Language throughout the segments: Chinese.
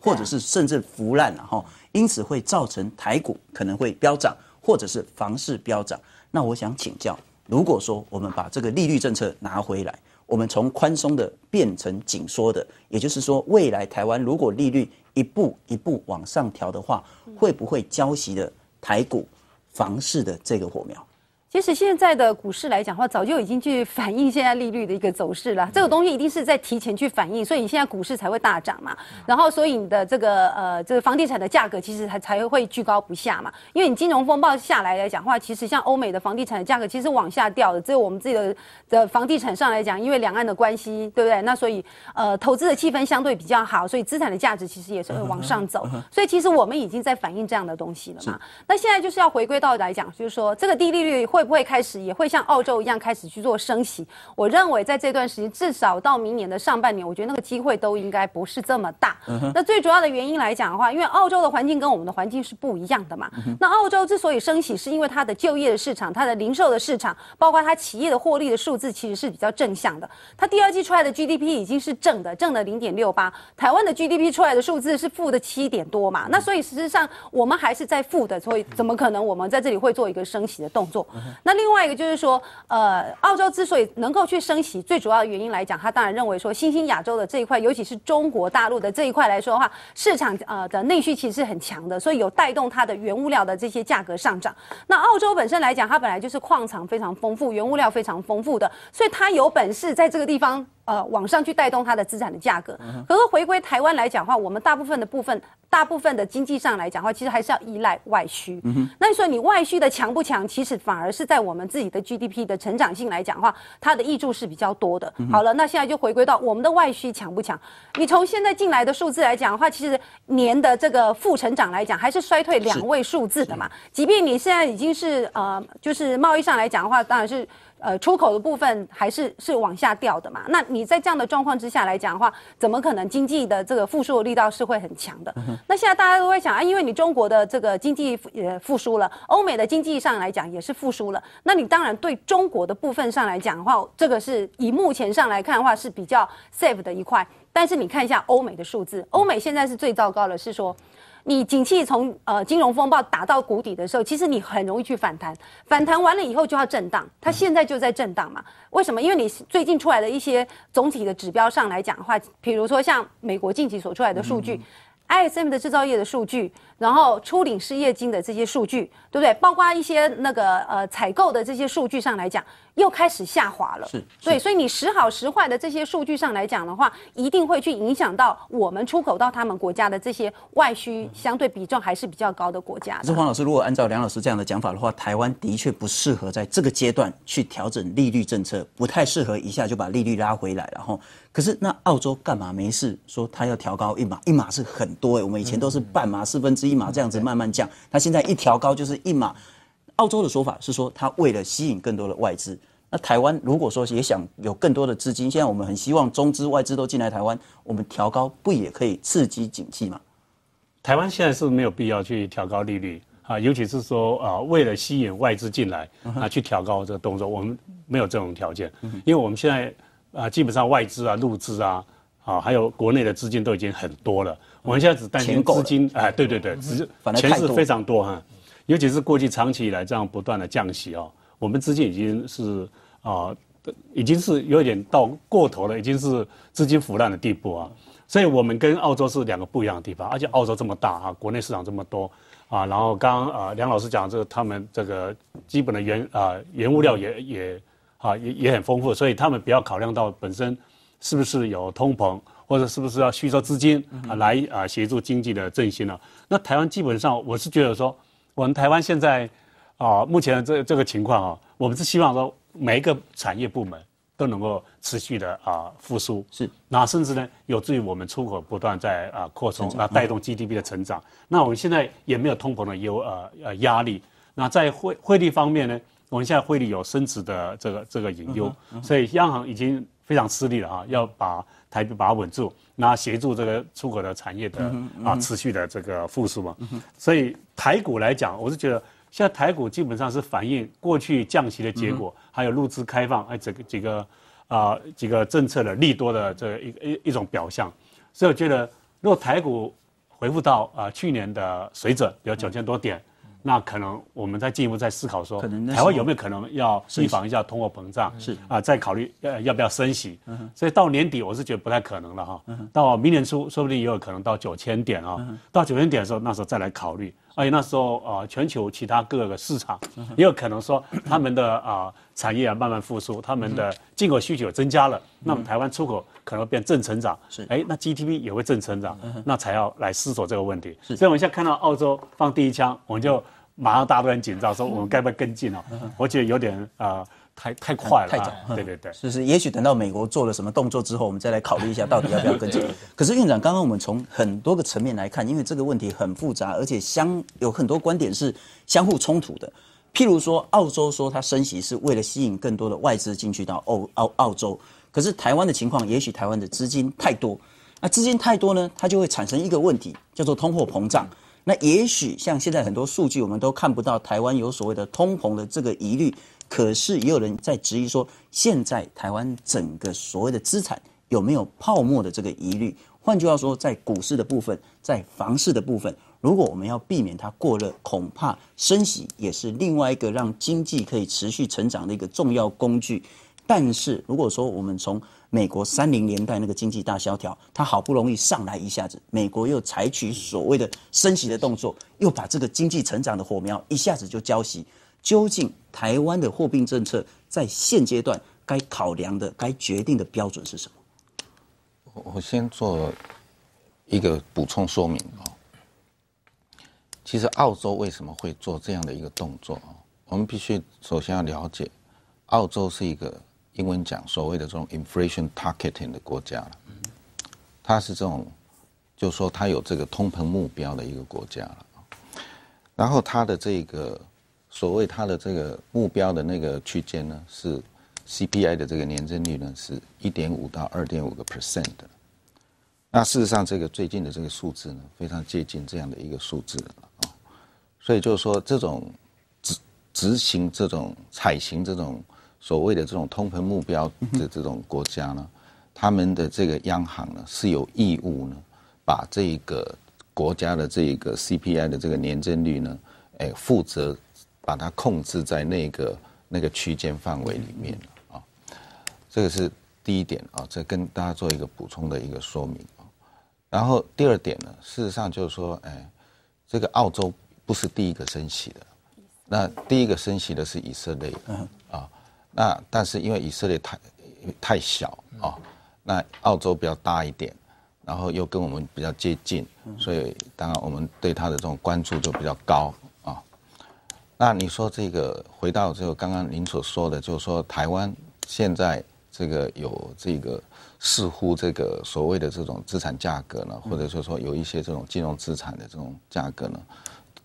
或者是甚至腐烂了哈，因此会造成台股可能会飙涨，或者是房市飙涨。那我想请教，如果说我们把这个利率政策拿回来，我们从宽松的变成紧缩的，也就是说未来台湾如果利率一步一步往上调的话，会不会浇熄的台股、房市的这个火苗？其实现在的股市来讲的话，早就已经去反映现在利率的一个走势了。这个东西一定是在提前去反映，所以你现在股市才会大涨嘛。然后，所以你的这个呃，这个房地产的价格，其实才才会居高不下嘛。因为你金融风暴下来来讲的话，其实像欧美的房地产的价格其实往下掉的。只有我们自己的的房地产上来讲，因为两岸的关系，对不对？那所以呃，投资的气氛相对比较好，所以资产的价值其实也是会往上走。所以其实我们已经在反映这样的东西了嘛。那现在就是要回归到来讲，就是说这个低利率会。会不会开始也会像澳洲一样开始去做升息？我认为在这段时间，至少到明年的上半年，我觉得那个机会都应该不是这么大。那最主要的原因来讲的话，因为澳洲的环境跟我们的环境是不一样的嘛。那澳洲之所以升息，是因为它的就业的市场、它的零售的市场，包括它企业的获利的数字其实是比较正向的。它第二季出来的 GDP 已经是正的，正的零点六八。台湾的 GDP 出来的数字是负的七点多嘛？那所以事实上我们还是在负的，所以怎么可能我们在这里会做一个升息的动作？那另外一个就是说，呃，澳洲之所以能够去升息，最主要的原因来讲，他当然认为说新兴亚洲的这一块，尤其是中国大陆的这一块来说的话，市场呃的内需其实是很强的，所以有带动它的原物料的这些价格上涨。那澳洲本身来讲，它本来就是矿场非常丰富，原物料非常丰富的，所以它有本事在这个地方。呃，往上去带动它的资产的价格。可是回归台湾来讲的话，我们大部分的部分，大部分的经济上来讲的话，其实还是要依赖外需。那你说你外需的强不强？其实反而是在我们自己的 GDP 的成长性来讲的话，它的益助是比较多的。好了，那现在就回归到我们的外需强不强？你从现在进来的数字来讲的话，其实年的这个负成长来讲，还是衰退两位数字的嘛。即便你现在已经是呃，就是贸易上来讲的话，当然是。呃，出口的部分还是是往下掉的嘛？那你在这样的状况之下来讲的话，怎么可能经济的这个复苏的力道是会很强的？那现在大家都会想啊，因为你中国的这个经济呃复苏了，欧美的经济上来讲也是复苏了，那你当然对中国的部分上来讲的话，这个是以目前上来看的话是比较 safe 的一块。但是你看一下欧美的数字，欧美现在是最糟糕的，是说。你景气从呃金融风暴打到谷底的时候，其实你很容易去反弹，反弹完了以后就要震荡，它现在就在震荡嘛？为什么？因为你最近出来的一些总体的指标上来讲的话，比如说像美国近期所出来的数据，ISM 的制造业的数据，然后初领失业金的这些数据，对不对？包括一些那个呃采购的这些数据上来讲。又开始下滑了，是，所以所以你时好时坏的这些数据上来讲的话，一定会去影响到我们出口到他们国家的这些外需相对比重还是比较高的国家。可是黄老师，如果按照梁老师这样的讲法的话，台湾的确不适合在这个阶段去调整利率政策，不太适合一下就把利率拉回来，然后，可是那澳洲干嘛没事？说他要调高一码，一码是很多，哎，我们以前都是半码、四分之一码这样子慢慢降，他现在一调高就是一码。澳洲的说法是说，他为了吸引更多的外资，那台湾如果说也想有更多的资金，现在我们很希望中资外资都进来台湾，我们调高不也可以刺激经济吗？台湾现在是没有必要去调高利率啊，尤其是说啊，为了吸引外资进来啊，去调高这个动作，我们没有这种条件，因为我们现在啊，基本上外资啊、入资啊、啊，还有国内的资金都已经很多了，我们现在只担心资金哎，对对对，资钱是非常多哈。尤其是过去长期以来这样不断的降息啊，我们资金已经是啊，已经是有点到过头了，已经是资金腐烂的地步啊。所以，我们跟澳洲是两个不一样的地方，而且澳洲这么大啊，国内市场这么多啊，然后刚啊，梁老师讲这个，他们这个基本的原啊原物料也也啊也也很丰富，所以他们比较考量到本身是不是有通膨，或者是不是要吸收资金啊来啊协助经济的振兴了。那台湾基本上，我是觉得说。我们台湾现在啊，目前这这个情况啊，我们是希望说每一个产业部门都能够持续的啊复苏，是。那甚至呢，有助于我们出口不断在啊扩充，那带动 GDP 的成长。那我们现在也没有通膨的优呃呃压力。那在汇汇率方面呢，我们现在汇率有升值的这个这个隐忧，所以央行已经。非常吃力的啊！要把台币把它稳住，那协助这个出口的产业的啊持续的这个复苏嘛。所以台股来讲，我是觉得，现在台股基本上是反映过去降息的结果，还有陆资开放哎，这个几个啊几个政策的利多的这一一一种表象。所以我觉得，若台股回复到啊去年的水准，比如九千多点。那可能我们再进一步再思考说，台湾有没有可能要预防一下通货膨胀？是啊，再考虑呃要不要升息？所以到年底我是觉得不太可能了哈。到明年初说不定也有可能到九千点哦。到九千点的时候，那时候再来考虑。而且那时候，呃，全球其他各个市场也有可能说，他们的啊产业慢慢复苏，他们的进口需求增加了，那么台湾出口可能变正成长，哎，那 GTP 也会正成长，那才要来思索这个问题。所以，我们现在看到澳洲放第一枪，我们就马上大部分紧张，说我们该不该跟进哦？我觉得有点啊。太太快了，太早。对对对，就是也许等到美国做了什么动作之后，我们再来考虑一下到底要不要跟进。可是院长，刚刚我们从很多个层面来看，因为这个问题很复杂，而且相有很多观点是相互冲突的。譬如说，澳洲说它升息是为了吸引更多的外资进去到澳澳澳洲，可是台湾的情况，也许台湾的资金太多，那资金太多呢，它就会产生一个问题，叫做通货膨胀。那也许像现在很多数据，我们都看不到台湾有所谓的通膨的这个疑虑。可是也有人在质疑说，现在台湾整个所谓的资产有没有泡沫的这个疑虑？换句话说，在股市的部分，在房市的部分，如果我们要避免它过热，恐怕升息也是另外一个让经济可以持续成长的一个重要工具。但是如果说我们从美国三零年代那个经济大萧条，它好不容易上来一下子，美国又采取所谓的升息的动作，又把这个经济成长的火苗一下子就浇熄。究竟台湾的货币政策在现阶段该考量的、该决定的标准是什么？我我先做，一个补充说明啊。其实澳洲为什么会做这样的一个动作啊？我们必须首先要了解，澳洲是一个英文讲所谓的这种 inflation targeting 的国家了，它是这种，就是说它有这个通膨目标的一个国家了然后它的这个。所谓它的这个目标的那个区间呢，是 CPI 的这个年增率呢是一点五到二点五个 percent 的。那事实上，这个最近的这个数字呢，非常接近这样的一个数字了啊。所以就是说，这种执执行这种采行这种所谓的这种通膨目标的这种国家呢，他们的这个央行呢是有义务呢，把这个国家的这个 CPI 的这个年增率呢，哎负责。把它控制在那个那个区间范围里面这个是第一点啊，这跟大家做一个补充的一个说明啊。然后第二点呢，事实上就是说，哎，这个澳洲不是第一个升息的，那第一个升息的是以色列啊。那但是因为以色列太太小啊，那澳洲比较大一点，然后又跟我们比较接近，所以当然我们对他的这种关注就比较高。那你说这个回到就刚刚您所说的，就是说台湾现在这个有这个似乎这个所谓的这种资产价格呢，或者说说有一些这种金融资产的这种价格呢，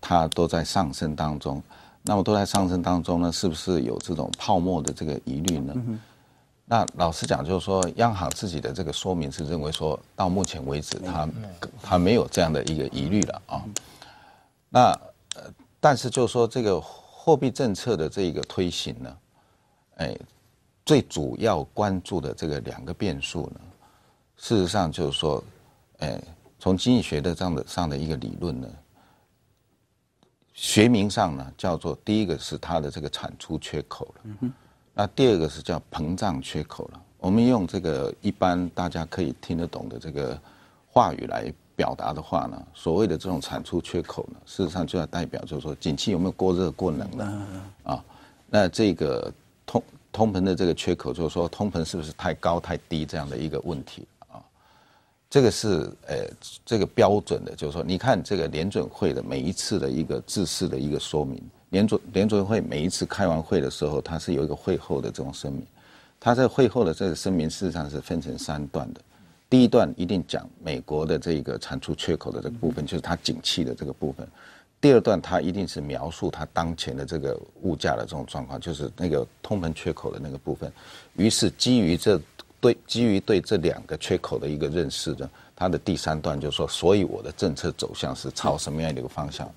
它都在上升当中。那么都在上升当中呢，是不是有这种泡沫的这个疑虑呢？那老实讲，就是说央行自己的这个说明是认为，说到目前为止，它它没有这样的一个疑虑了啊。那。但是就是说，这个货币政策的这个推行呢，哎，最主要关注的这个两个变数呢，事实上就是说，哎，从经济学的这样的上的一个理论呢，学名上呢叫做第一个是它的这个产出缺口了，那第二个是叫膨胀缺口了。我们用这个一般大家可以听得懂的这个话语来。表达的话呢，所谓的这种产出缺口呢，事实上就要代表就是说，景气有没有过热过冷呢？啊？那这个通通膨的这个缺口，就是说通膨是不是太高太低这样的一个问题啊？这个是呃，这个标准的，就是说，你看这个联准会的每一次的一个自式的一个说明，联准联准会每一次开完会的时候，它是有一个会后的这种声明，它在会后的这个声明事实上是分成三段的。第一段一定讲美国的这个产出缺口的这个部分，就是它景气的这个部分；第二段它一定是描述它当前的这个物价的这种状况，就是那个通膨缺口的那个部分。于是基于这对基于对这两个缺口的一个认识的，它的第三段就说：所以我的政策走向是朝什么样的一个方向？